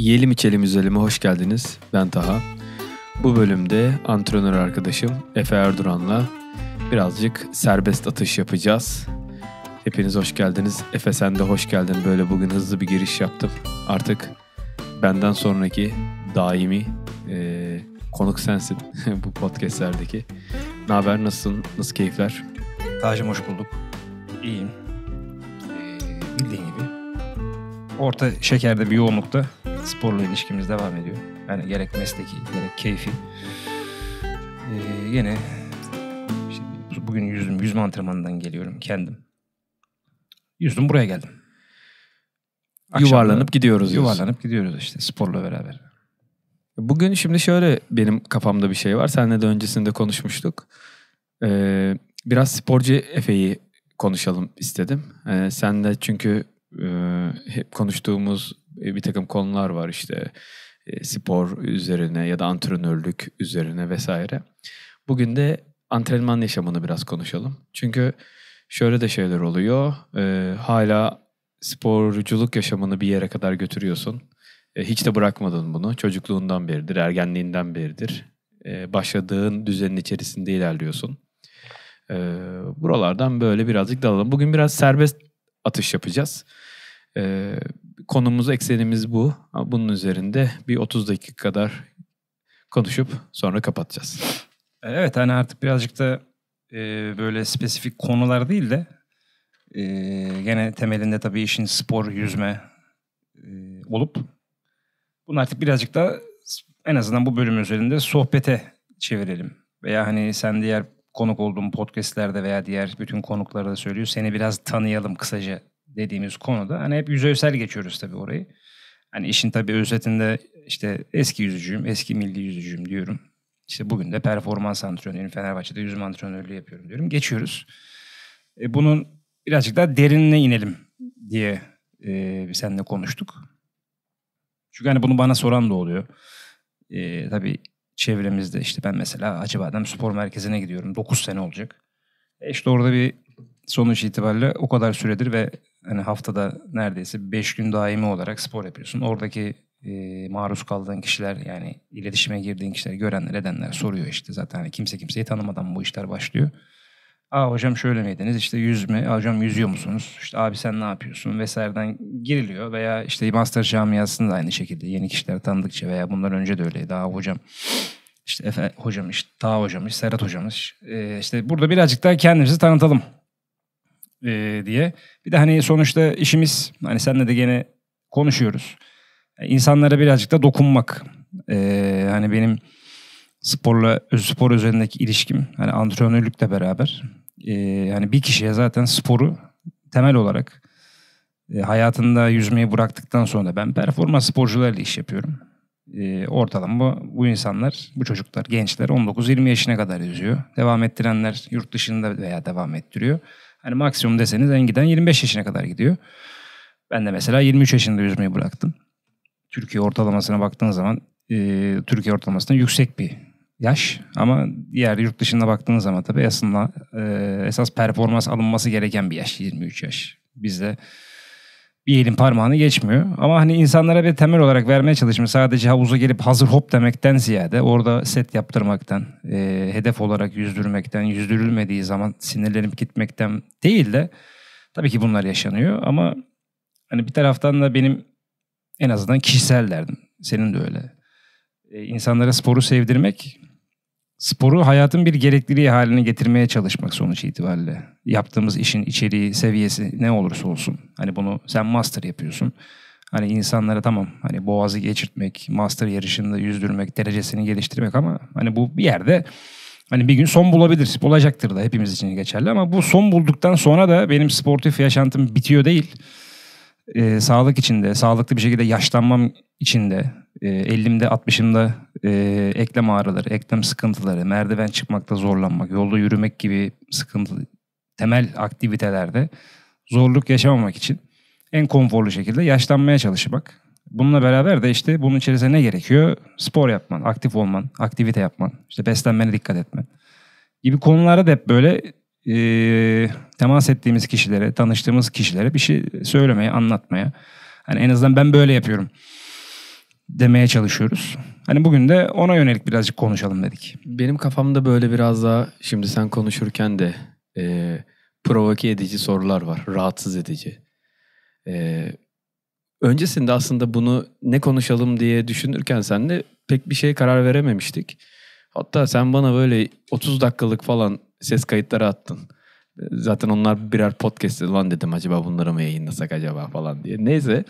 Yiyelim içelim üzerime hoş geldiniz. Ben Taha. Bu bölümde antrenör arkadaşım Efe Erduran'la birazcık serbest atış yapacağız. Hepiniz hoş geldiniz. Efe sen de hoş geldin. Böyle bugün hızlı bir giriş yaptım. Artık benden sonraki daimi e, konuk sensin bu podcastlerdeki. Ne haber? Nasılsın? Nasıl keyifler? Tacım hoş bulduk. İyiyim. Ee, bildiğin gibi orta şekerde bir yoğunlukta sporla ilişkimiz devam ediyor. Yani gerek mesleki gerek keyfi. Ee, yine işte bugün yüzüm, yüzme antrenmanından geliyorum kendim. Yüzdüm buraya geldim. Akşamda yuvarlanıp gidiyoruz. Yuvarlanıp gidiyoruz işte sporla beraber. Bugün şimdi şöyle benim kafamda bir şey var. Seninle de öncesinde konuşmuştuk. Ee, biraz sporcu Efe'yi konuşalım istedim. Ee, sen de çünkü ee, hep konuştuğumuz e, bir takım konular var işte e, spor üzerine ya da antrenörlük üzerine vesaire. Bugün de antrenman yaşamını biraz konuşalım. Çünkü şöyle de şeyler oluyor. E, hala sporculuk yaşamını bir yere kadar götürüyorsun. hiç de bırakmadın bunu. Çocukluğundan beridir, ergenliğinden beridir. başladığın düzenin içerisinde ilerliyorsun. buralardan böyle birazcık dalalım. Bugün biraz serbest atış yapacağız. E, konumuz, eksenimiz bu. Bunun üzerinde bir 30 dakika kadar konuşup sonra kapatacağız. Evet hani artık birazcık da e, böyle spesifik konular değil de e, gene temelinde tabii işin spor, yüzme e, olup bunu artık birazcık da en azından bu bölüm üzerinde sohbete çevirelim. Veya hani sen diğer konuk olduğum podcastlerde veya diğer bütün konuklara da söylüyor. Seni biraz tanıyalım kısaca dediğimiz konuda. Hani hep yüzeysel geçiyoruz tabii orayı. Hani işin tabii özetinde işte eski yüzücüyüm, eski milli yüzücüyüm diyorum. İşte bugün de performans antrenörüyüm. Fenerbahçe'de yüzme antrenörlüğü yapıyorum diyorum. Geçiyoruz. E, bunun birazcık daha derinine inelim diye e, seninle konuştuk. Çünkü hani bunu bana soran da oluyor. E, tabii çevremizde işte ben mesela acaba Acıbadem Spor Merkezi'ne gidiyorum. 9 sene olacak. E orada bir sonuç itibariyle o kadar süredir ve hani haftada neredeyse 5 gün daimi olarak spor yapıyorsun. Oradaki e, maruz kaldığın kişiler yani iletişime girdiğin kişiler görenler edenler soruyor işte zaten hani kimse kimseyi tanımadan bu işler başlıyor. Aa hocam şöyle miydiniz? İşte mü hocam yüzüyor musunuz? İşte abi sen ne yapıyorsun? Vesaireden giriliyor veya işte master camiasında aynı şekilde yeni kişiler tanıdıkça veya bundan önce de öyleydi. Aa hocam işte Efe hocam işte daha hocam işte Serhat hocam ee, işte burada birazcık daha kendimizi tanıtalım ee, diye. Bir de hani sonuçta işimiz hani senle de gene konuşuyoruz. E, insanlara birazcık da dokunmak. Ee, hani benim sporla spor üzerindeki ilişkim hani antrenörlükle beraber e, yani bir kişiye zaten sporu temel olarak e, hayatında yüzmeyi bıraktıktan sonra ben performans sporcularla iş yapıyorum. E, ortalama bu, bu insanlar, bu çocuklar, gençler 19-20 yaşına kadar yüzüyor. Devam ettirenler yurt dışında veya devam ettiriyor. Hani maksimum deseniz en giden 25 yaşına kadar gidiyor. Ben de mesela 23 yaşında yüzmeyi bıraktım. Türkiye ortalamasına baktığınız zaman e, Türkiye ortalamasından yüksek bir yaş ama diğer yurt dışına baktığınız zaman tabii aslında e, esas performans alınması gereken bir yaş 23 yaş. Bizde bir elin parmağını geçmiyor. Ama hani insanlara bir temel olarak vermeye çalışma sadece havuza gelip hazır hop demekten ziyade orada set yaptırmaktan, e, hedef olarak yüzdürmekten, yüzdürülmediği zaman sinirlerim gitmekten değil de tabii ki bunlar yaşanıyor ama hani bir taraftan da benim en azından kişisel derdim. Senin de öyle. E, insanlara sporu sevdirmek sporu hayatın bir gerekliliği haline getirmeye çalışmak sonuç itibariyle. Yaptığımız işin içeriği, seviyesi ne olursa olsun. Hani bunu sen master yapıyorsun. Hani insanlara tamam hani boğazı geçirtmek, master yarışında yüzdürmek, derecesini geliştirmek ama hani bu bir yerde hani bir gün son bulabilir. Bulacaktır da hepimiz için geçerli ama bu son bulduktan sonra da benim sportif yaşantım bitiyor değil. Ee, sağlık içinde, sağlıklı bir şekilde yaşlanmam içinde, e, 50'imde 60'ımda e, eklem ağrıları, eklem sıkıntıları, merdiven çıkmakta zorlanmak, yolda yürümek gibi sıkıntı temel aktivitelerde zorluk yaşamamak için en konforlu şekilde yaşlanmaya çalışmak. Bununla beraber de işte bunun içerisine ne gerekiyor? Spor yapman, aktif olman, aktivite yapman, işte beslenmene dikkat etmen gibi konulara da hep böyle e, temas ettiğimiz kişilere, tanıştığımız kişilere bir şey söylemeye, anlatmaya. Hani en azından ben böyle yapıyorum demeye çalışıyoruz. Hani bugün de ona yönelik birazcık konuşalım dedik. Benim kafamda böyle biraz daha şimdi sen konuşurken de e, provoke edici sorular var. Rahatsız edici. E, öncesinde aslında bunu ne konuşalım diye düşünürken sen de pek bir şeye karar verememiştik. Hatta sen bana böyle 30 dakikalık falan ses kayıtları attın. Zaten onlar birer podcast lan dedim acaba bunları mı yayınlasak acaba falan diye. Neyse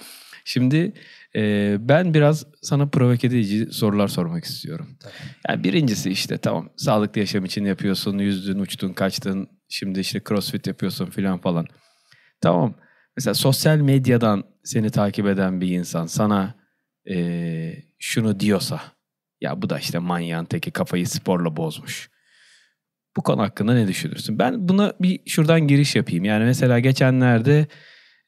şimdi ee, ben biraz sana provoke edici sorular sormak istiyorum. Tabii. Yani birincisi işte tamam sağlıklı yaşam için yapıyorsun, yüzdün, uçtun, kaçtın. Şimdi işte crossfit yapıyorsun filan falan. Tamam. Mesela sosyal medyadan seni takip eden bir insan sana e, şunu diyorsa ya bu da işte manyağın teki kafayı sporla bozmuş. Bu konu hakkında ne düşünürsün? Ben buna bir şuradan giriş yapayım. Yani mesela geçenlerde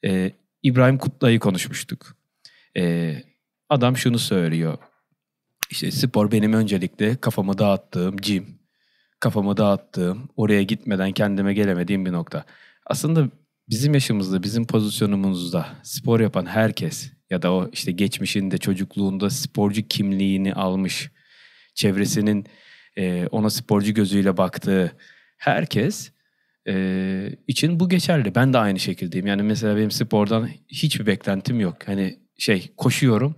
e, İbrahim Kutlay'ı konuşmuştuk. E, adam şunu söylüyor. İşte spor benim öncelikle kafamı dağıttığım cim, kafamı dağıttığım, oraya gitmeden kendime gelemediğim bir nokta. Aslında bizim yaşımızda, bizim pozisyonumuzda spor yapan herkes ya da o işte geçmişinde, çocukluğunda sporcu kimliğini almış, çevresinin e, ona sporcu gözüyle baktığı herkes e, için bu geçerli. Ben de aynı şekildeyim. Yani mesela benim spordan hiçbir beklentim yok. Hani şey koşuyorum.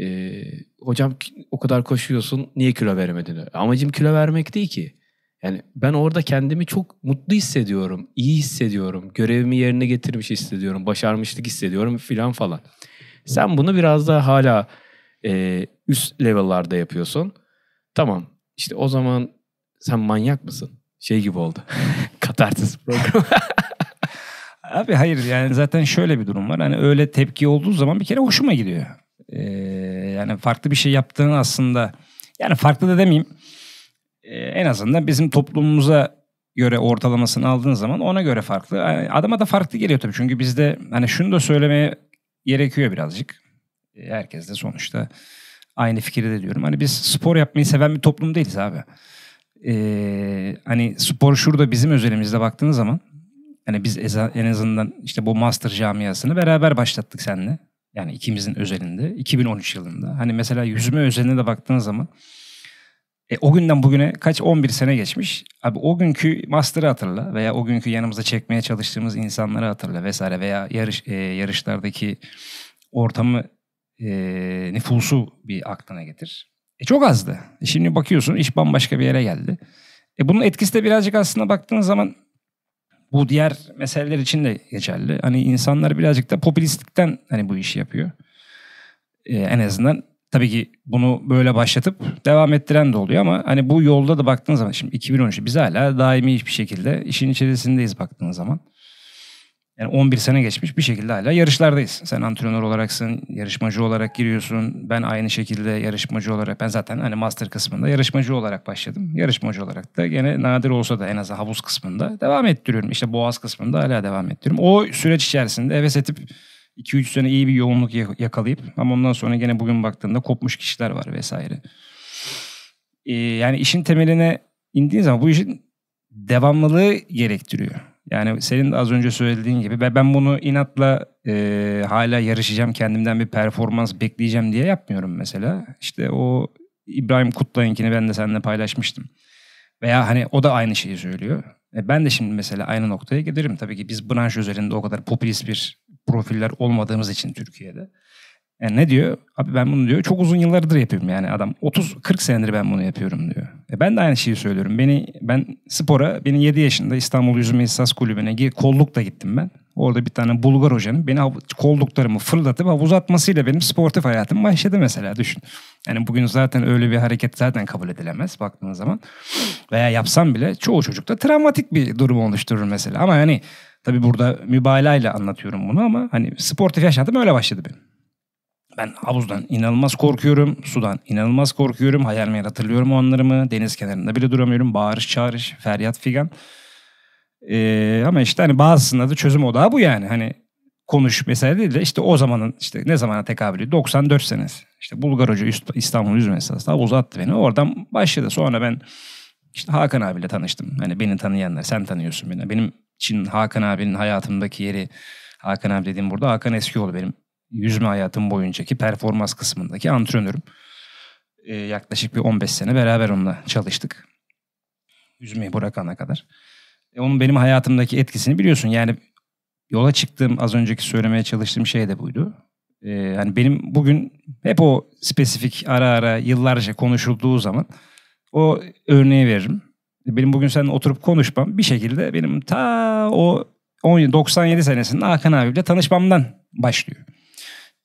Ee, hocam o kadar koşuyorsun niye kilo veremedin? Amacım kilo vermek değil ki. Yani ben orada kendimi çok mutlu hissediyorum, iyi hissediyorum, görevimi yerine getirmiş hissediyorum, başarmışlık hissediyorum filan falan. Sen bunu biraz daha hala e, üst level'larda yapıyorsun. Tamam işte o zaman sen manyak mısın? Şey gibi oldu. Katarsis programı. Abi hayır yani zaten şöyle bir durum var. Hani öyle tepki olduğu zaman bir kere hoşuma gidiyor. Ee, yani farklı bir şey yaptığını aslında yani farklı da demeyeyim. Ee, en azından bizim toplumumuza göre ortalamasını aldığın zaman ona göre farklı. Yani adama da farklı geliyor tabii. Çünkü bizde hani şunu da söylemeye gerekiyor birazcık. Ee, herkes de sonuçta aynı fikirde diyorum. Hani biz spor yapmayı seven bir toplum değiliz abi. Ee, hani spor şurada bizim özelimizde baktığınız zaman hani biz en azından işte bu master camiasını beraber başlattık seninle. Yani ikimizin özelinde 2013 yılında. Hani mesela yüzüme özeline de baktığın zaman e, o günden bugüne kaç 11 sene geçmiş. Abi o günkü master'ı hatırla veya o günkü yanımıza çekmeye çalıştığımız insanları hatırla vesaire veya yarış e, yarışlardaki ortamı e, nüfusu bir aklına getir. E, çok azdı. E, şimdi bakıyorsun iş bambaşka bir yere geldi. E, bunun etkisi de birazcık aslında baktığın zaman bu diğer meseleler için de geçerli. Hani insanlar birazcık da popülistlikten hani bu işi yapıyor. Ee, en azından tabii ki bunu böyle başlatıp devam ettiren de oluyor ama hani bu yolda da baktığın zaman şimdi 2013 biz hala daimi bir şekilde işin içerisindeyiz baktığın zaman. Yani 11 sene geçmiş bir şekilde hala yarışlardayız. Sen antrenör olaraksın, yarışmacı olarak giriyorsun. Ben aynı şekilde yarışmacı olarak, ben zaten hani master kısmında yarışmacı olarak başladım. Yarışmacı olarak da gene nadir olsa da en az havuz kısmında devam ettiriyorum. İşte boğaz kısmında hala devam ettiriyorum. O süreç içerisinde heves etip 2-3 sene iyi bir yoğunluk yakalayıp ama ondan sonra gene bugün baktığında kopmuş kişiler var vesaire. Ee, yani işin temeline indiğin zaman bu işin devamlılığı gerektiriyor. Yani senin az önce söylediğin gibi ben bunu inatla e, hala yarışacağım kendimden bir performans bekleyeceğim diye yapmıyorum mesela. İşte o İbrahim Kutlay'ınkini ben de seninle paylaşmıştım. Veya hani o da aynı şeyi söylüyor. E ben de şimdi mesela aynı noktaya gelirim. Tabii ki biz branş üzerinde o kadar popülist bir profiller olmadığımız için Türkiye'de. Yani e, ne diyor? Abi ben bunu diyor çok uzun yıllardır yapıyorum yani adam 30 40 senedir ben bunu yapıyorum diyor. E ben de aynı şeyi söylüyorum. Beni ben spora beni 7 yaşında İstanbul Yüzme İstas Kulübü'ne kollukla gittim ben. Orada bir tane Bulgar hocanın beni kolduklarımı fırlatıp havuz atmasıyla benim sportif hayatım başladı mesela düşün. Yani bugün zaten öyle bir hareket zaten kabul edilemez baktığın zaman. Veya yapsam bile çoğu çocukta travmatik bir durum oluşturur mesela. Ama yani tabii burada mübalağayla anlatıyorum bunu ama hani sportif yaşantım öyle başladı benim ben havuzdan inanılmaz korkuyorum. Sudan inanılmaz korkuyorum. Hayal meyal hatırlıyorum o anlarımı. Deniz kenarında bile duramıyorum. Bağırış çağırış, feryat figan. Ee, ama işte hani bazısında da çözüm odağı bu yani. Hani konuş mesela değil de işte o zamanın işte ne zamana tekabül ediyor? 94 senesi. İşte Bulgar Hoca İstanbul Yüzme Esası'nda havuza attı beni. Oradan başladı. Sonra ben işte Hakan abiyle tanıştım. Hani beni tanıyanlar sen tanıyorsun beni. Benim için Hakan abinin hayatımdaki yeri Hakan abi dediğim burada Hakan Eskioğlu benim yüzme hayatım boyuncaki performans kısmındaki antrenörüm. Ee, yaklaşık bir 15 sene beraber onunla çalıştık. Yüzmeyi bırakana kadar. E, onun benim hayatımdaki etkisini biliyorsun. Yani yola çıktığım az önceki söylemeye çalıştığım şey de buydu. Ee, yani benim bugün hep o spesifik ara ara yıllarca konuşulduğu zaman o örneği veririm. E, benim bugün seninle oturup konuşmam bir şekilde benim ta o 97 senesinde Hakan abiyle tanışmamdan başlıyor.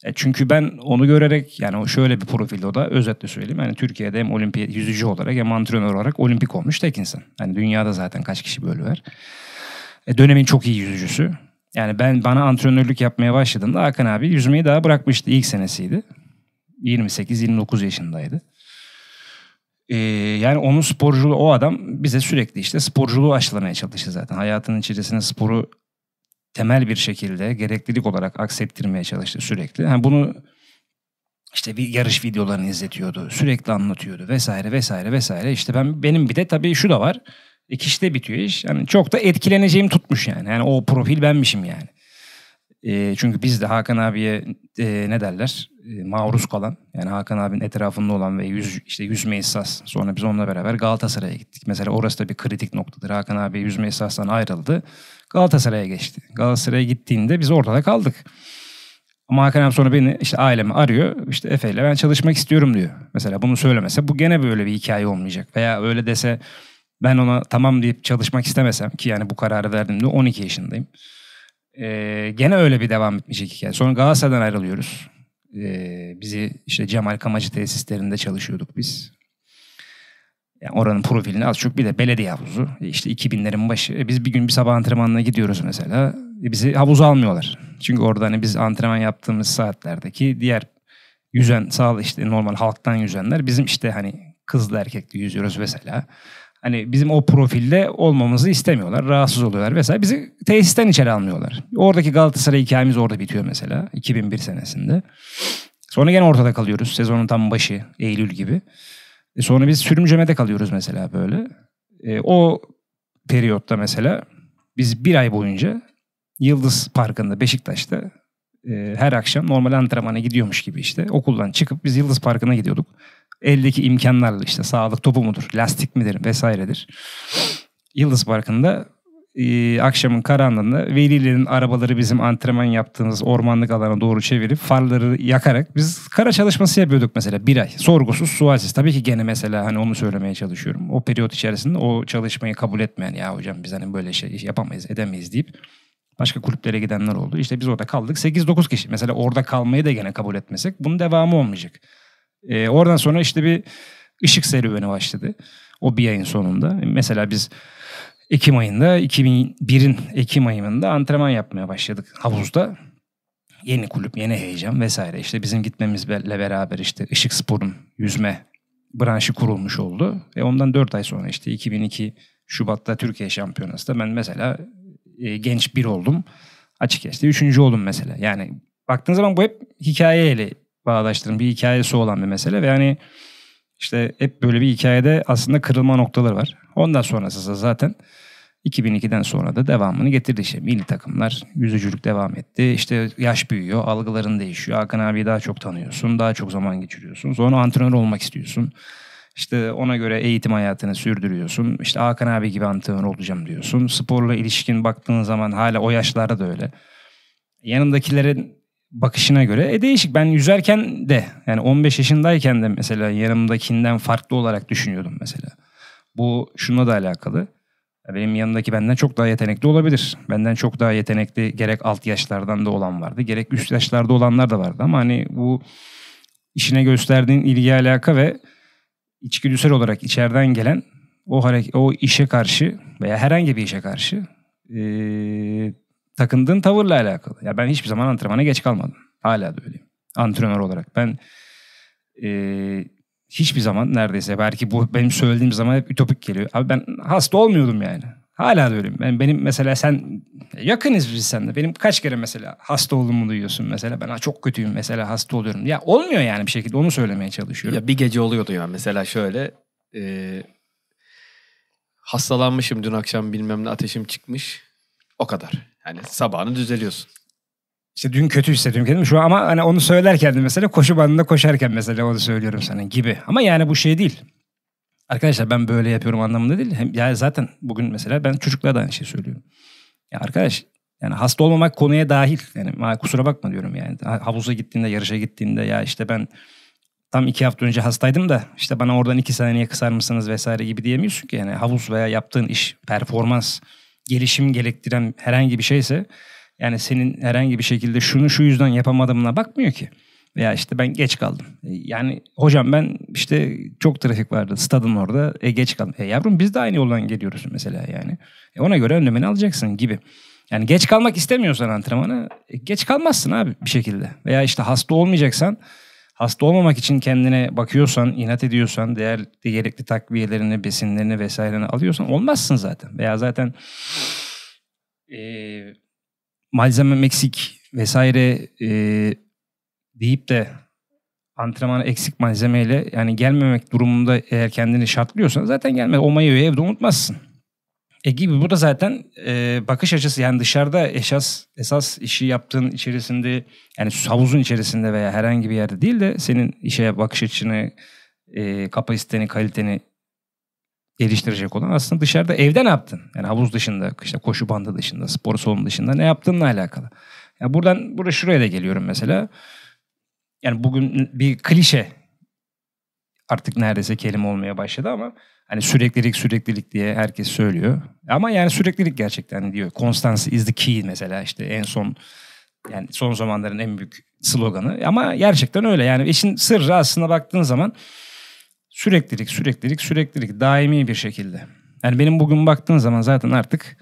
E, çünkü ben onu görerek yani şöyle bir profilde o da özetle söyleyeyim. Yani Türkiye'de hem olimpiyat yüzücü olarak hem antrenör olarak olimpik olmuş tek insan. Yani dünyada zaten kaç kişi böyle var. E, dönemin çok iyi yüzücüsü. Yani ben bana antrenörlük yapmaya başladığında Hakan abi yüzmeyi daha bırakmıştı. ilk senesiydi. 28-29 yaşındaydı. Ee, yani onun sporculuğu o adam bize sürekli işte sporculuğu aşılamaya çalıştı zaten. Hayatının içerisine sporu temel bir şekilde gereklilik olarak aksettirmeye çalıştı sürekli. Yani bunu işte bir yarış videolarını izletiyordu. Sürekli anlatıyordu vesaire vesaire vesaire. İşte ben benim bir de tabii şu da var. İki işte bitiyor iş. Yani çok da etkileneceğim tutmuş yani. Yani o profil benmişim yani. E, çünkü biz de Hakan abiye e, ne derler? E, maruz kalan yani Hakan abinin etrafında olan ve yüz, işte yüzme esas. Sonra biz onunla beraber Galatasaray'a gittik. Mesela orası da bir kritik noktadır. Hakan abi yüzme esastan ayrıldı. Galatasaray'a geçti. Galatasaray'a gittiğinde biz ortada kaldık. Ama Hakan abi sonra beni işte ailemi arıyor. İşte Efe ile ben çalışmak istiyorum diyor. Mesela bunu söylemese bu gene böyle bir hikaye olmayacak. Veya öyle dese ben ona tamam deyip çalışmak istemesem ki yani bu kararı verdim de 12 yaşındayım. Ee, gene öyle bir devam etmeyecek hikaye. Sonra Galatasaray'dan ayrılıyoruz. Ee, bizi işte Cemal Kamacı tesislerinde çalışıyorduk biz. Yani oranın profilini az çok bir de belediye havuzu. İşte 2000'lerin başı. E, biz bir gün bir sabah antrenmanına gidiyoruz mesela. E, bizi havuza almıyorlar. Çünkü orada hani biz antrenman yaptığımız saatlerdeki diğer yüzen sağ işte normal halktan yüzenler bizim işte hani kızlı erkekli yüzüyoruz mesela. Hani bizim o profilde olmamızı istemiyorlar. Rahatsız oluyorlar vesaire. Bizi tesisten içeri almıyorlar. Oradaki Galatasaray hikayemiz orada bitiyor mesela 2001 senesinde. Sonra gene ortada kalıyoruz. Sezonun tam başı Eylül gibi. E, sonra biz sürümcemede kalıyoruz mesela böyle. E, o periyotta mesela biz bir ay boyunca Yıldız Parkı'nda Beşiktaş'ta e, her akşam normal antrenmana gidiyormuş gibi işte okuldan çıkıp biz Yıldız Parkı'na gidiyorduk. Eldeki imkanlarla işte sağlık topu mudur, lastik midir vesairedir. Yıldız Parkı'nda ee, akşamın karanlığında velilerin arabaları bizim antrenman yaptığımız ormanlık alana doğru çevirip farları yakarak biz kara çalışması yapıyorduk mesela bir ay. Sorgusuz sualsiz. Tabii ki gene mesela hani onu söylemeye çalışıyorum. O periyot içerisinde o çalışmayı kabul etmeyen ya hocam biz hani böyle şey yapamayız edemeyiz deyip başka kulüplere gidenler oldu. İşte biz orada kaldık 8-9 kişi. Mesela orada kalmayı da gene kabul etmesek bunun devamı olmayacak. E, oradan sonra işte bir ışık serüveni başladı. O bir ayın sonunda. Mesela biz Ekim ayında 2001'in Ekim ayında antrenman yapmaya başladık havuzda. Yeni kulüp, yeni heyecan vesaire. İşte bizim gitmemizle beraber işte Işık Spor'un yüzme branşı kurulmuş oldu. Ve ondan 4 ay sonra işte 2002 Şubat'ta Türkiye Şampiyonası da ben mesela e, genç bir oldum. Açık yaşta üçüncü oldum mesela. Yani baktığın zaman bu hep hikayeyle bağdaştırın. Bir hikayesi olan bir mesele ve yani işte hep böyle bir hikayede aslında kırılma noktaları var. Ondan sonrası da zaten 2002'den sonra da devamını getirdi işte. Milli takımlar yüzücülük devam etti. İşte yaş büyüyor, algıların değişiyor. Hakan abi daha çok tanıyorsun, daha çok zaman geçiriyorsun. Sonra antrenör olmak istiyorsun. İşte ona göre eğitim hayatını sürdürüyorsun. İşte Hakan abi gibi antrenör olacağım diyorsun. Sporla ilişkin baktığın zaman hala o yaşlarda da öyle. Yanındakilerin bakışına göre. E değişik. Ben yüzerken de yani 15 yaşındayken de mesela yanımdakinden farklı olarak düşünüyordum mesela. Bu şununla da alakalı. E, benim yanımdaki benden çok daha yetenekli olabilir. Benden çok daha yetenekli gerek alt yaşlardan da olan vardı. Gerek üst yaşlarda olanlar da vardı. Ama hani bu işine gösterdiğin ilgi alaka ve içgüdüsel olarak içeriden gelen o hareket, o işe karşı veya herhangi bir işe karşı e, takındığın tavırla alakalı. Ya ben hiçbir zaman antrenmana geç kalmadım. Hala da öyleyim. Antrenör olarak. Ben e, hiçbir zaman neredeyse belki bu benim söylediğim zaman hep ütopik geliyor. Abi ben hasta olmuyordum yani. Hala da öyleyim. Ben, benim mesela sen yakınız biz sen de Benim kaç kere mesela hasta olduğumu duyuyorsun mesela. Ben çok kötüyüm mesela hasta oluyorum. Ya olmuyor yani bir şekilde onu söylemeye çalışıyorum. Ya bir gece oluyordu ya mesela şöyle. E, hastalanmışım dün akşam bilmem ne ateşim çıkmış. O kadar. Hani sabahını düzeliyorsun. İşte dün kötü hissediyorum kendimi şu an ama hani onu söylerken de mesela koşu bandında koşarken mesela onu söylüyorum sana gibi. Ama yani bu şey değil. Arkadaşlar ben böyle yapıyorum anlamında değil. Hem, ya zaten bugün mesela ben çocuklara da aynı şeyi söylüyorum. Ya arkadaş yani hasta olmamak konuya dahil. Yani kusura bakma diyorum yani. Havuza gittiğinde, yarışa gittiğinde ya işte ben tam iki hafta önce hastaydım da işte bana oradan iki saniye kısar mısınız vesaire gibi diyemiyorsun ki. Yani havuz veya yaptığın iş, performans gelişim gerektiren herhangi bir şeyse yani senin herhangi bir şekilde şunu şu yüzden yapamadığına bakmıyor ki. Veya işte ben geç kaldım. E, yani hocam ben işte çok trafik vardı stadın orada e, geç kaldım. E yavrum biz de aynı yoldan geliyoruz mesela yani. E, ona göre önlemini alacaksın gibi. Yani geç kalmak istemiyorsan antrenmanı e, geç kalmazsın abi bir şekilde. Veya işte hasta olmayacaksan hasta olmamak için kendine bakıyorsan, inat ediyorsan, değerli gerekli takviyelerini, besinlerini vesaireni alıyorsan olmazsın zaten. Veya zaten e, malzeme eksik vesaire e, deyip de antrenmana eksik malzemeyle yani gelmemek durumunda eğer kendini şartlıyorsan zaten gelmez. O mayoyu evde unutmazsın. E gibi bu da zaten e, bakış açısı yani dışarıda esas esas işi yaptığın içerisinde yani havuzun içerisinde veya herhangi bir yerde değil de senin işe bakış açını e, kapasiteni kaliteni geliştirecek olan aslında dışarıda evde ne yaptın? Yani havuz dışında, işte koşu bandı dışında, spor salonu dışında ne yaptığınla alakalı. Yani buradan buraya şuraya da geliyorum mesela. Yani bugün bir klişe artık neredeyse kelime olmaya başladı ama hani süreklilik süreklilik diye herkes söylüyor. Ama yani süreklilik gerçekten diyor. Constancy is the key mesela işte en son yani son zamanların en büyük sloganı. Ama gerçekten öyle yani işin sırrı aslında baktığın zaman süreklilik süreklilik süreklilik daimi bir şekilde. Yani benim bugün baktığın zaman zaten artık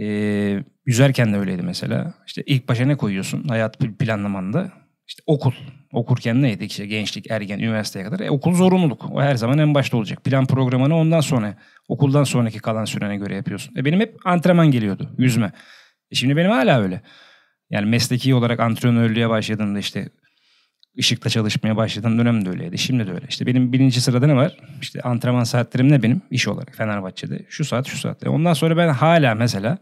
e, yüzerken de öyleydi mesela. İşte ilk başa ne koyuyorsun hayat planlamanda? işte okul. Okurken neydi işte gençlik, ergen, üniversiteye kadar. E, okul zorunluluk. O her zaman en başta olacak. Plan programını ondan sonra, okuldan sonraki kalan sürene göre yapıyorsun. E, benim hep antrenman geliyordu, yüzme. E, şimdi benim hala öyle. Yani mesleki olarak antrenörlüğe başladığımda işte ışıkta çalışmaya başladığım dönem de öyleydi. Şimdi de öyle. İşte benim birinci sırada ne var? İşte antrenman saatlerim ne benim? iş olarak Fenerbahçe'de. Şu saat şu saat. Ondan sonra ben hala mesela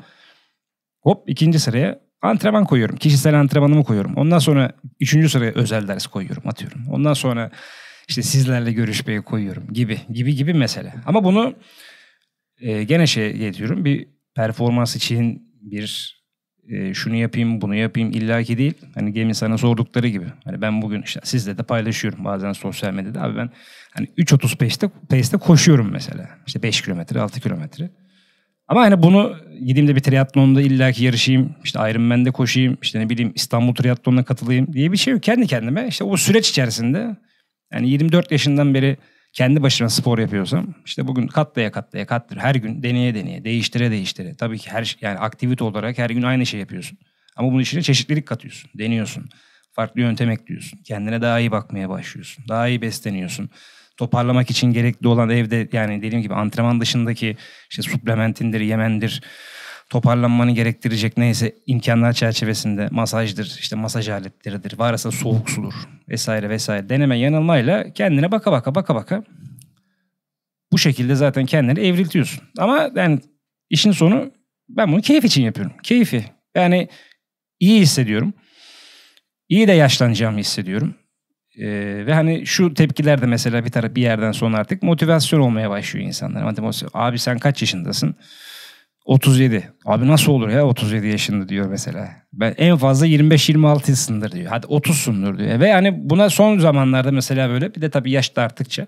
hop ikinci sıraya antrenman koyuyorum. Kişisel antrenmanımı koyuyorum. Ondan sonra üçüncü sıraya özel ders koyuyorum atıyorum. Ondan sonra işte sizlerle görüşmeye koyuyorum gibi gibi gibi mesele. Ama bunu e, gene şey getiriyorum. Bir performans için bir e, şunu yapayım bunu yapayım illaki değil. Hani gemi sana sordukları gibi. Hani ben bugün işte sizle de paylaşıyorum bazen sosyal medyada. Abi ben hani 3.35'te pace'te koşuyorum mesela. İşte 5 kilometre 6 kilometre. Ama hani bunu gideyim de bir triatlonda illaki yarışayım, işte Ironman'de koşayım, işte ne bileyim İstanbul triatlonuna katılayım diye bir şey yok. Kendi kendime işte o süreç içerisinde yani 24 yaşından beri kendi başıma spor yapıyorsam işte bugün katlaya katlaya katlaya her gün deneye deneye değiştire değiştire. Tabii ki her yani aktivite olarak her gün aynı şey yapıyorsun. Ama bunun içine çeşitlilik katıyorsun, deniyorsun. Farklı yöntem ekliyorsun. Kendine daha iyi bakmaya başlıyorsun. Daha iyi besleniyorsun toparlamak için gerekli olan evde yani dediğim gibi antrenman dışındaki işte suplementindir, yemendir, toparlanmanı gerektirecek neyse imkanlar çerçevesinde masajdır, işte masaj aletleridir, varsa soğuk sudur vesaire vesaire. Deneme yanılmayla kendine baka baka baka baka bu şekilde zaten kendini evriltiyorsun. Ama yani işin sonu ben bunu keyif için yapıyorum. Keyfi. Yani iyi hissediyorum. İyi de yaşlanacağımı hissediyorum. Ee, ve hani şu tepkiler de mesela bir taraf bir yerden sonra artık motivasyon olmaya başlıyor insanlar. Abi sen kaç yaşındasın? 37. Abi nasıl olur ya 37 yaşında diyor mesela. Ben en fazla 25-26 yaşındır diyor. Hadi 30 30'sundur diyor. Ve hani buna son zamanlarda mesela böyle bir de tabii yaş da arttıkça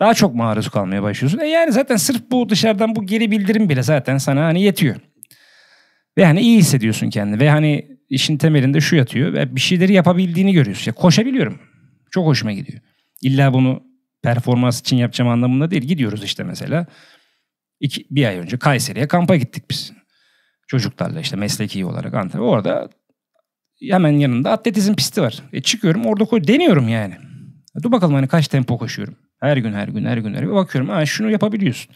daha çok maruz kalmaya başlıyorsun. E yani zaten sırf bu dışarıdan bu geri bildirim bile zaten sana hani yetiyor. Ve hani iyi hissediyorsun kendini. Ve hani işin temelinde şu yatıyor. Ve bir şeyleri yapabildiğini görüyorsun. Ya koşabiliyorum. Çok hoşuma gidiyor. İlla bunu performans için yapacağım anlamında değil. Gidiyoruz işte mesela. İki, bir ay önce Kayseri'ye kampa gittik biz. Çocuklarla işte mesleki olarak Antalya. Orada hemen yanında atletizm pisti var. E çıkıyorum orada koy deniyorum yani. E, dur bakalım hani kaç tempo koşuyorum. Her gün her gün her gün her gün bakıyorum. Ha şunu yapabiliyorsun.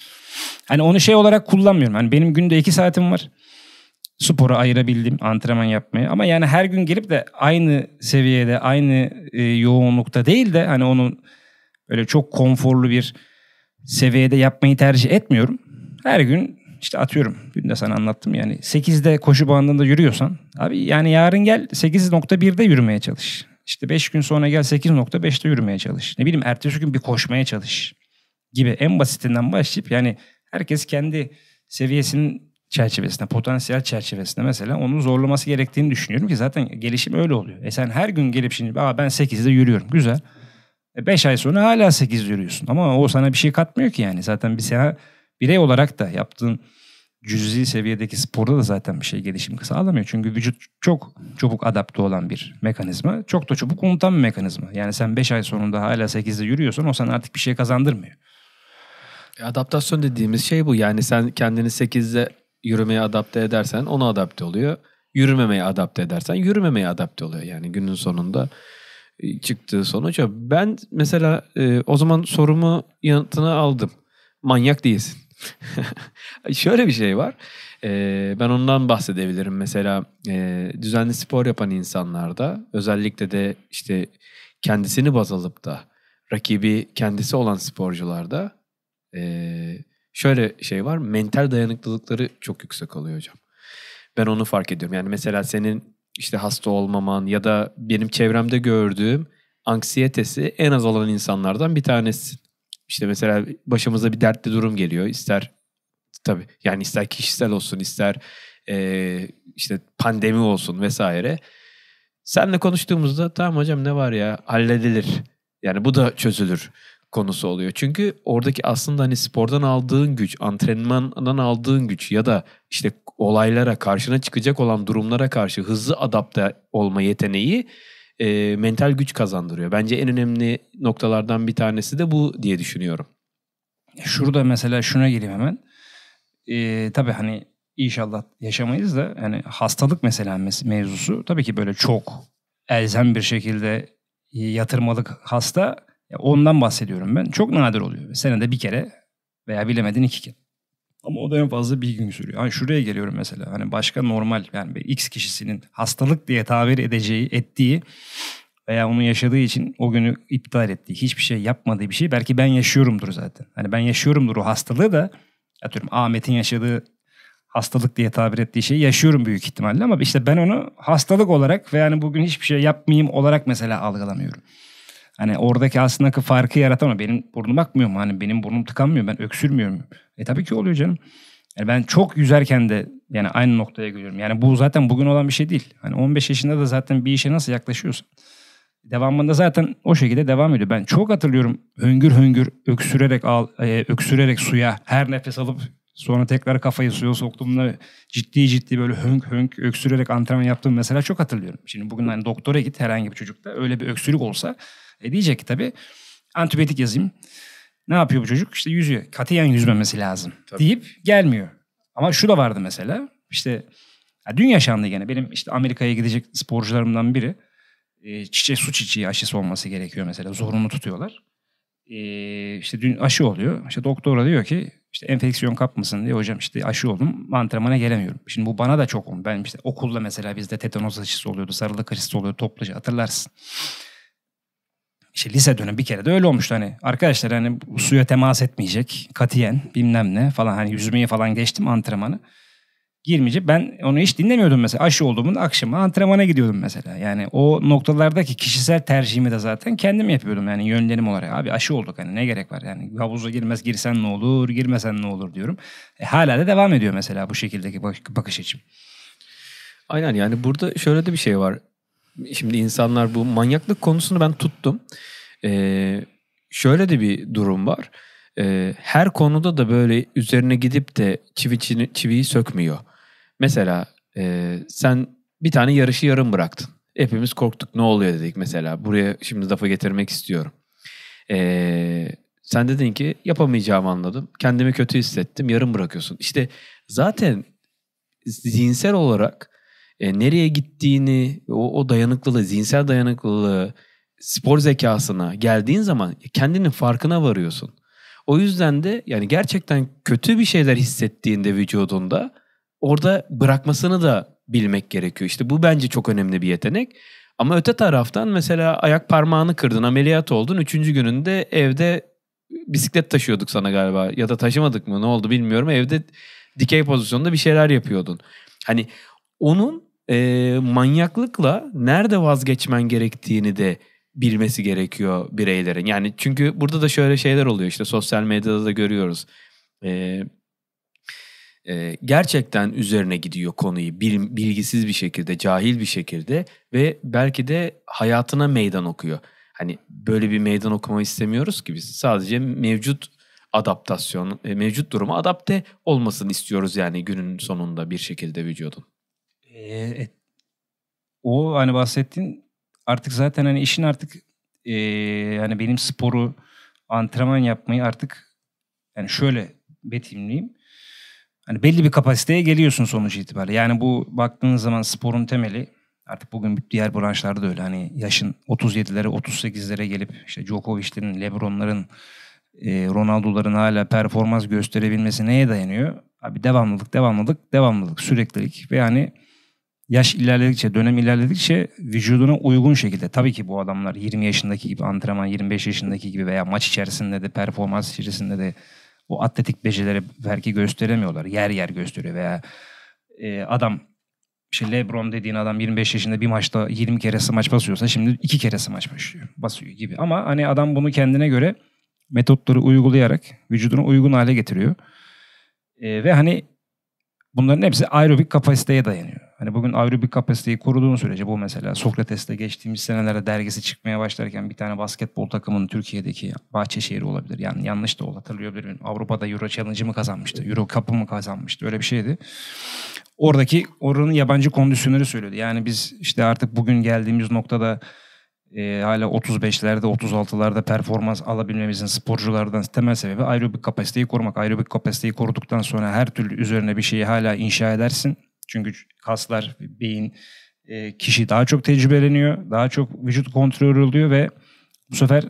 Hani onu şey olarak kullanmıyorum. Hani benim günde iki saatim var spora ayırabildim antrenman yapmayı. Ama yani her gün gelip de aynı seviyede, aynı e, yoğunlukta değil de hani onun öyle çok konforlu bir seviyede yapmayı tercih etmiyorum. Her gün işte atıyorum. Dün de sana anlattım yani. 8'de koşu bandında yürüyorsan abi yani yarın gel 8.1'de yürümeye çalış. İşte 5 gün sonra gel 8.5'te yürümeye çalış. Ne bileyim ertesi gün bir koşmaya çalış gibi en basitinden başlayıp yani herkes kendi seviyesinin çerçevesinde, potansiyel çerçevesinde mesela onu zorlaması gerektiğini düşünüyorum ki zaten gelişim öyle oluyor. E sen her gün gelip şimdi Aa ben 8'de yürüyorum güzel. 5 e ay sonra hala 8 yürüyorsun ama o sana bir şey katmıyor ki yani. Zaten bir sana birey olarak da yaptığın cüzi seviyedeki sporda da zaten bir şey gelişim sağlamıyor. Çünkü vücut çok çabuk adapte olan bir mekanizma. Çok da çabuk unutan bir mekanizma. Yani sen 5 ay sonunda hala 8'de yürüyorsun o sana artık bir şey kazandırmıyor. E, adaptasyon dediğimiz şey bu. Yani sen kendini 8'de yürümeye adapte edersen ona adapte oluyor. Yürümemeye adapte edersen yürümemeye adapte oluyor. Yani günün sonunda e, çıktığı sonuç Ben mesela e, o zaman sorumu yanıtına aldım. Manyak değilsin. Şöyle bir şey var. E, ben ondan bahsedebilirim. Mesela e, düzenli spor yapan insanlarda özellikle de işte kendisini baz alıp da rakibi kendisi olan sporcularda e, şöyle şey var. Mental dayanıklılıkları çok yüksek oluyor hocam. Ben onu fark ediyorum. Yani mesela senin işte hasta olmaman ya da benim çevremde gördüğüm anksiyetesi en az olan insanlardan bir tanesi. İşte mesela başımıza bir dertli durum geliyor. İster tabii yani ister kişisel olsun ister e, işte pandemi olsun vesaire. Senle konuştuğumuzda tamam hocam ne var ya halledilir. Yani bu da çözülür konusu oluyor. Çünkü oradaki aslında hani spordan aldığın güç, antrenmandan aldığın güç ya da işte olaylara, karşına çıkacak olan durumlara karşı hızlı adapte olma yeteneği e, mental güç kazandırıyor. Bence en önemli noktalardan bir tanesi de bu diye düşünüyorum. Şurada mesela şuna gireyim hemen. Ee, tabii hani inşallah yaşamayız da yani hastalık mesela mevzusu tabii ki böyle çok elzem bir şekilde yatırmalık hasta ondan bahsediyorum ben. Çok nadir oluyor. Senede bir kere veya bilemedin iki kere. Ama o da en fazla bir gün sürüyor. Hani şuraya geliyorum mesela. Hani başka normal yani bir X kişisinin hastalık diye tabir edeceği, ettiği veya onu yaşadığı için o günü iptal ettiği, hiçbir şey yapmadığı bir şey belki ben yaşıyorumdur zaten. Hani ben yaşıyorumdur o hastalığı da atıyorum Ahmet'in yaşadığı hastalık diye tabir ettiği şeyi yaşıyorum büyük ihtimalle ama işte ben onu hastalık olarak ve yani bugün hiçbir şey yapmayayım olarak mesela algılamıyorum. Hani oradaki aslında farkı yaratan benim burnum akmıyor mu? Hani benim burnum tıkanmıyor ben öksürmüyorum. E tabii ki oluyor canım. Yani ben çok yüzerken de yani aynı noktaya geliyorum. Yani bu zaten bugün olan bir şey değil. Hani 15 yaşında da zaten bir işe nasıl yaklaşıyorsun? Devamında zaten o şekilde devam ediyor. Ben çok hatırlıyorum höngür höngür öksürerek al, e, öksürerek suya her nefes alıp sonra tekrar kafayı suya soktuğumda ciddi ciddi böyle hönk hönk öksürerek antrenman yaptığım mesela çok hatırlıyorum. Şimdi bugün hani doktora git herhangi bir çocukta öyle bir öksürük olsa e diyecek ki tabii antibiyotik yazayım. Ne yapıyor bu çocuk? İşte yüzüyor. Katiyen yüzmemesi lazım tabii. deyip gelmiyor. Ama şu da vardı mesela. İşte ya dün yaşandı gene. Benim işte Amerika'ya gidecek sporcularımdan biri e, çiçek su çiçeği aşısı olması gerekiyor mesela. Zorunlu tutuyorlar. E, işte dün aşı oluyor. İşte doktora diyor ki işte enfeksiyon kapmasın diye hocam işte aşı oldum antrenmana gelemiyorum. Şimdi bu bana da çok oldu. Ben işte okulda mesela bizde tetanoz aşısı oluyordu, sarılık aşısı oluyordu topluca hatırlarsın işte lise dönemi bir kere de öyle olmuştu hani arkadaşlar hani suya temas etmeyecek katiyen bilmem ne falan hani yüzmeyi falan geçtim antrenmanı girmeyecek. Ben onu hiç dinlemiyordum mesela. Aşı olduğumun akşama antrenmana gidiyordum mesela. Yani o noktalardaki kişisel tercihimi de zaten kendim yapıyordum. Yani yönlerim olarak. Abi aşı olduk hani ne gerek var? Yani havuza girmez girsen ne olur, girmesen ne olur diyorum. E, hala da devam ediyor mesela bu şekildeki bakış açım. Aynen yani burada şöyle de bir şey var. Şimdi insanlar bu manyaklık konusunu ben tuttum. Ee, şöyle de bir durum var. Ee, her konuda da böyle üzerine gidip de çivi çiviyi sökmüyor. Mesela e, sen bir tane yarışı yarım bıraktın. Hepimiz korktuk ne oluyor dedik mesela. Buraya şimdi lafa getirmek istiyorum. Ee, sen dedin ki yapamayacağımı anladım. Kendimi kötü hissettim. Yarım bırakıyorsun. İşte zaten zihinsel olarak e, nereye gittiğini, o, o dayanıklılığı, zihinsel dayanıklılığı, spor zekasına geldiğin zaman kendinin farkına varıyorsun. O yüzden de yani gerçekten kötü bir şeyler hissettiğinde vücudunda orada bırakmasını da bilmek gerekiyor. İşte bu bence çok önemli bir yetenek. Ama öte taraftan mesela ayak parmağını kırdın, ameliyat oldun. Üçüncü gününde evde bisiklet taşıyorduk sana galiba. Ya da taşımadık mı ne oldu bilmiyorum. Evde dikey pozisyonda bir şeyler yapıyordun. Hani onun e, manyaklıkla nerede vazgeçmen gerektiğini de bilmesi gerekiyor bireylerin. Yani çünkü burada da şöyle şeyler oluyor işte sosyal medyada da görüyoruz. Ee, e, gerçekten üzerine gidiyor konuyu bil, bilgisiz bir şekilde, cahil bir şekilde ve belki de hayatına meydan okuyor. Hani böyle bir meydan okuma istemiyoruz ki biz. Sadece mevcut adaptasyon, e, mevcut duruma adapte olmasını istiyoruz yani günün sonunda bir şekilde vücudun. Ee, e, o hani bahsettiğin artık zaten hani işin artık e, hani benim sporu antrenman yapmayı artık yani şöyle betimleyeyim. Hani belli bir kapasiteye geliyorsun sonuç itibariyle. Yani bu baktığınız zaman sporun temeli artık bugün diğer branşlarda da öyle. Hani yaşın 37'lere 38'lere gelip işte Djokovic'lerin, Lebron'ların, e, Ronaldo'ların hala performans gösterebilmesi neye dayanıyor? Abi devamlılık, devamlılık, devamlılık, süreklilik ve yani yaş ilerledikçe, dönem ilerledikçe vücuduna uygun şekilde. Tabii ki bu adamlar 20 yaşındaki gibi antrenman, 25 yaşındaki gibi veya maç içerisinde de performans içerisinde de o atletik becerileri belki gösteremiyorlar. Yer yer gösteriyor veya e, adam işte Lebron dediğin adam 25 yaşında bir maçta 20 kere smaç basıyorsa şimdi 2 kere smaç basıyor, basıyor gibi. Ama hani adam bunu kendine göre metotları uygulayarak vücudunu uygun hale getiriyor. E, ve hani bunların hepsi aerobik kapasiteye dayanıyor. Hani bugün ayrı bir kapasiteyi koruduğun sürece bu mesela Sokrates'te geçtiğimiz senelerde dergisi çıkmaya başlarken bir tane basketbol takımının Türkiye'deki Bahçeşehir olabilir. Yani yanlış da ol hatırlayabilirim. Avrupa'da Euro Challenge'ı mı kazanmıştı? Euro Cup'ı mı kazanmıştı? Öyle bir şeydi. Oradaki oranın yabancı kondisyonları söylüyordu. Yani biz işte artık bugün geldiğimiz noktada e, hala 35'lerde 36'larda performans alabilmemizin sporculardan temel sebebi aerobik kapasiteyi korumak. Aerobik kapasiteyi koruduktan sonra her türlü üzerine bir şeyi hala inşa edersin çünkü kaslar, beyin, e, kişi daha çok tecrübeleniyor, daha çok vücut kontrol oluyor ve bu sefer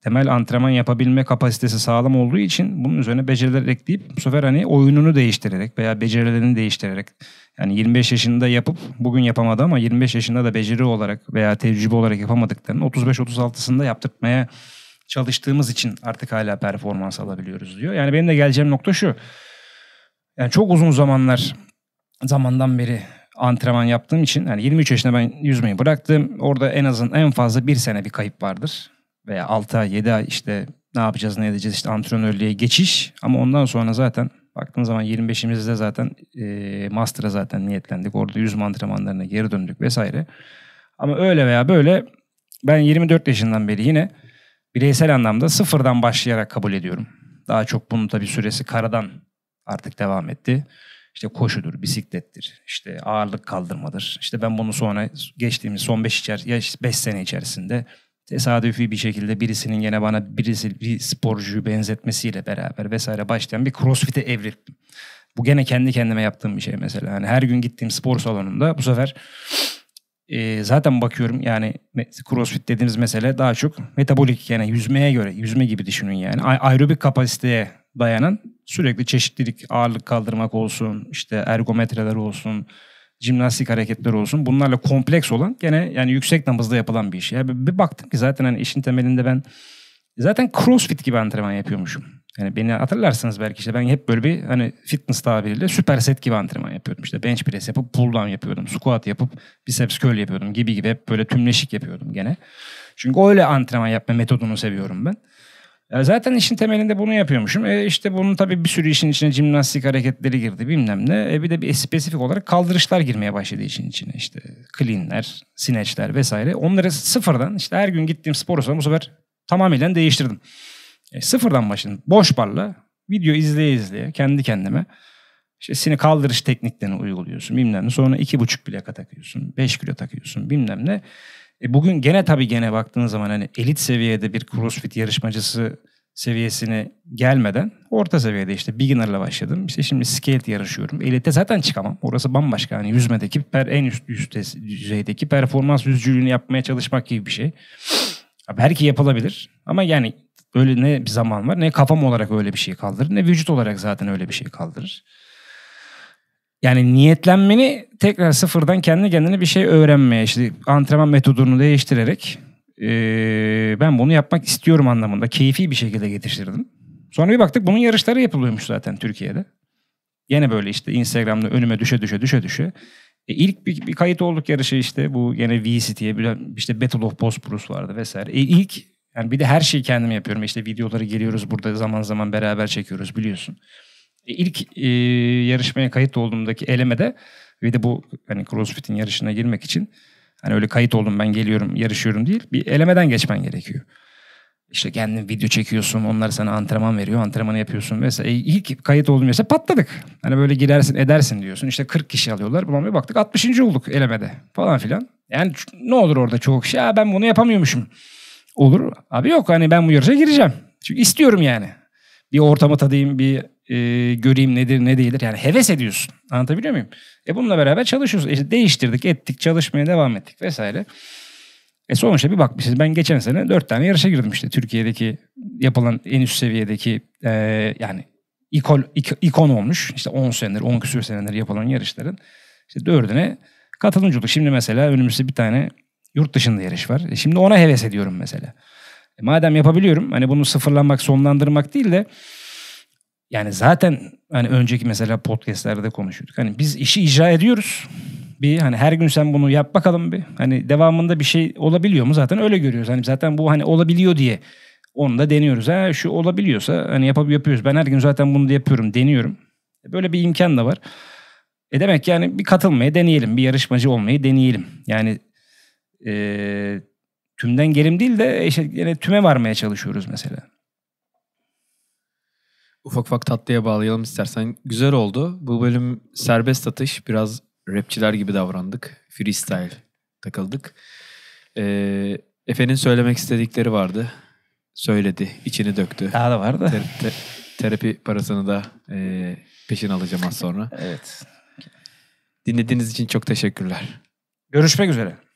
temel antrenman yapabilme kapasitesi sağlam olduğu için bunun üzerine beceriler ekleyip bu sefer hani oyununu değiştirerek veya becerilerini değiştirerek yani 25 yaşında yapıp bugün yapamadı ama 25 yaşında da beceri olarak veya tecrübe olarak yapamadıklarını 35-36'sında yaptırmaya çalıştığımız için artık hala performans alabiliyoruz diyor. Yani benim de geleceğim nokta şu. Yani çok uzun zamanlar zamandan beri antrenman yaptığım için yani 23 yaşında ben yüzmeyi bıraktım. Orada en azın en fazla bir sene bir kayıp vardır. Veya 6 ay 7 ay işte ne yapacağız ne edeceğiz işte antrenörlüğe geçiş. Ama ondan sonra zaten baktığın zaman 25'imizde zaten e, master'a zaten niyetlendik. Orada yüzme antrenmanlarına geri döndük vesaire. Ama öyle veya böyle ben 24 yaşından beri yine bireysel anlamda sıfırdan başlayarak kabul ediyorum. Daha çok bunun tabii süresi karadan artık devam etti. İşte koşudur, bisiklettir, işte ağırlık kaldırmadır. İşte ben bunu sonra geçtiğimiz son 5 içer, 5 sene içerisinde tesadüfi bir şekilde birisinin yine bana birisi bir sporcuyu benzetmesiyle beraber vesaire başlayan bir crossfit'e evrildim. Bu gene kendi kendime yaptığım bir şey mesela. Yani her gün gittiğim spor salonunda bu sefer e, zaten bakıyorum yani crossfit dediğimiz mesele daha çok metabolik yani yüzmeye göre yüzme gibi düşünün yani A- aerobik kapasiteye dayanan sürekli çeşitlilik ağırlık kaldırmak olsun işte ergometreler olsun jimnastik hareketler olsun bunlarla kompleks olan gene yani yüksek nabızda yapılan bir iş. Yani bir baktım ki zaten hani işin temelinde ben zaten crossfit gibi antrenman yapıyormuşum. Yani beni hatırlarsınız belki işte ben hep böyle bir hani fitness tabiriyle süper set gibi antrenman yapıyordum. İşte bench press yapıp pull down yapıyordum. Squat yapıp biceps curl yapıyordum gibi gibi hep böyle tümleşik yapıyordum gene. Çünkü öyle antrenman yapma metodunu seviyorum ben. Ya e, zaten işin temelinde bunu yapıyormuşum. E işte bunun tabii bir sürü işin içine jimnastik hareketleri girdi bilmem ne. E bir de bir spesifik olarak kaldırışlar girmeye başladı işin içine. İşte cleanler, snatchler vesaire. Onları sıfırdan işte her gün gittiğim spor salonu bu sefer tamamıyla değiştirdim. E, sıfırdan başladım. Boş barla video izleye izleye kendi kendime işte seni kaldırış tekniklerini uyguluyorsun bilmem ne. Sonra iki buçuk plaka takıyorsun. Beş kilo takıyorsun bilmem ne. E bugün gene tabii gene baktığın zaman hani elit seviyede bir crossfit yarışmacısı seviyesine gelmeden orta seviyede işte beginner'la başladım. İşte şimdi scaled yarışıyorum. Elite zaten çıkamam. Orası bambaşka. Hani yüzmedeki per, en üst, üst düzeydeki performans yüzcülüğünü yapmaya çalışmak gibi bir şey. Belki yapılabilir ama yani Öyle ne bir zaman var ne kafam olarak öyle bir şey kaldırır ne vücut olarak zaten öyle bir şey kaldırır. Yani niyetlenmeni tekrar sıfırdan kendi kendine bir şey öğrenmeye işte antrenman metodunu değiştirerek ee, ben bunu yapmak istiyorum anlamında keyfi bir şekilde getirdim. Sonra bir baktık bunun yarışları yapılıyormuş zaten Türkiye'de. Yine böyle işte Instagram'da önüme düşe düşe düşe düşe. E ilk bir, bir kayıt olduk yarışı işte bu gene VCT'ye işte Battle of Bosporus vardı vesaire. E ilk yani bir de her şeyi kendim yapıyorum. İşte videoları geliyoruz burada zaman zaman beraber çekiyoruz biliyorsun. E, ilk e, yarışmaya kayıt olduğumdaki elemede ve de bu hani CrossFit'in yarışına girmek için hani öyle kayıt oldum ben geliyorum yarışıyorum değil. Bir elemeden geçmen gerekiyor. İşte kendin video çekiyorsun. Onlar sana antrenman veriyor. Antrenmanı yapıyorsun. Mesela e, ilk kayıt oldum mesela patladık. Hani böyle girersin edersin diyorsun. İşte 40 kişi alıyorlar. Babam bir baktık 60. olduk elemede falan filan. Yani ne olur orada çoğu kişi şey, ben bunu yapamıyormuşum Olur. Abi yok hani ben bu yarışa gireceğim. Çünkü istiyorum yani. Bir ortamı tadayım, bir e, göreyim nedir ne değildir. Yani heves ediyorsun. Anlatabiliyor muyum? E bununla beraber çalışıyoruz. İşte değiştirdik, ettik, çalışmaya devam ettik vesaire. E sonuçta bir bakmışız. Ben geçen sene dört tane yarışa girdim işte. Türkiye'deki yapılan en üst seviyedeki e, yani ikon, ik, ikon olmuş. İşte 10 senedir, 10 küsür senedir yapılan yarışların. İşte dördüne katılımcılık. Şimdi mesela önümüzde bir tane Yurt dışında yarış var. E şimdi ona heves ediyorum mesela. E madem yapabiliyorum hani bunu sıfırlamak, sonlandırmak değil de yani zaten hani önceki mesela podcastlerde konuşuyorduk. Hani biz işi icra ediyoruz. Bir hani her gün sen bunu yap bakalım bir. Hani devamında bir şey olabiliyor mu? Zaten öyle görüyoruz. Hani zaten bu hani olabiliyor diye onu da deniyoruz. Ha şu olabiliyorsa hani yapıp yapıyoruz. Ben her gün zaten bunu da yapıyorum deniyorum. E, böyle bir imkan da var. E demek yani bir katılmaya deneyelim. Bir yarışmacı olmayı deneyelim. Yani e, tümden gerim değil de işte yine tüme varmaya çalışıyoruz mesela. Ufak ufak tatlıya bağlayalım istersen. Güzel oldu. Bu bölüm serbest atış. Biraz rapçiler gibi davrandık. Freestyle takıldık. Ee, Efe'nin söylemek istedikleri vardı. Söyledi. içini döktü. Daha da vardı. Ter- ter- terapi parasını da e, peşin alacağım az sonra. evet. Dinlediğiniz için çok teşekkürler. Görüşmek üzere.